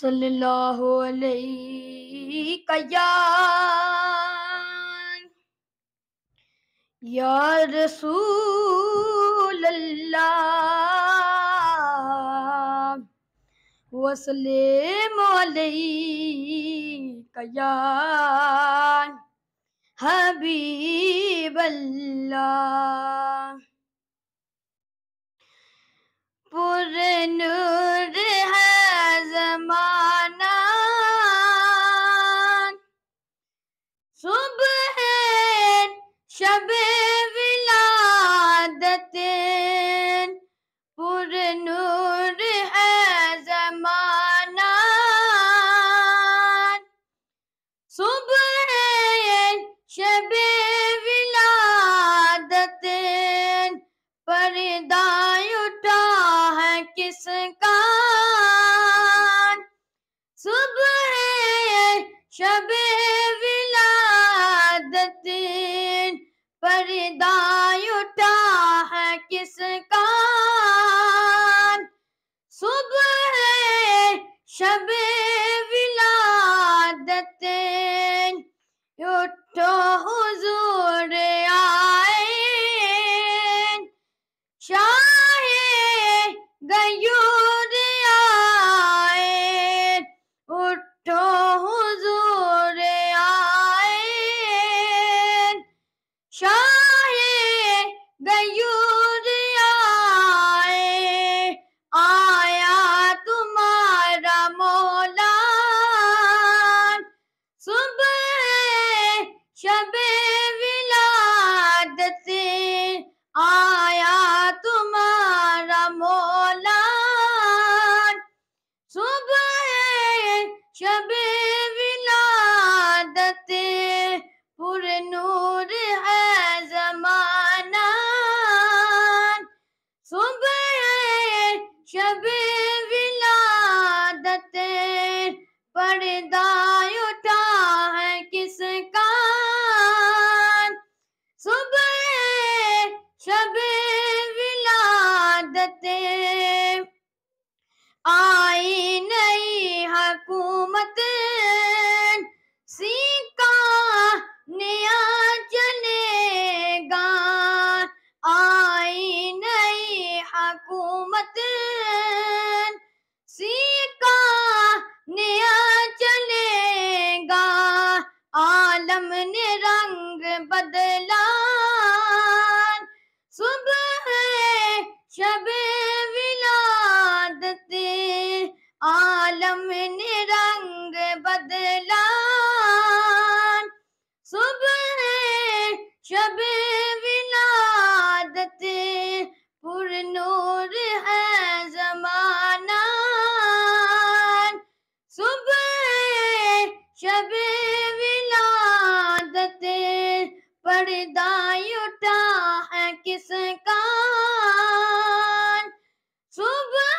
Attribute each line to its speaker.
Speaker 1: صلی اللہ علیہ یا رسول اللہ وسلم علیہ یا حبیب اللہ
Speaker 2: पर्दा उठा है किसका सुबह शब विलादत पर्दा हकूमत सीका नया पर्दा उठा है किसका सुबह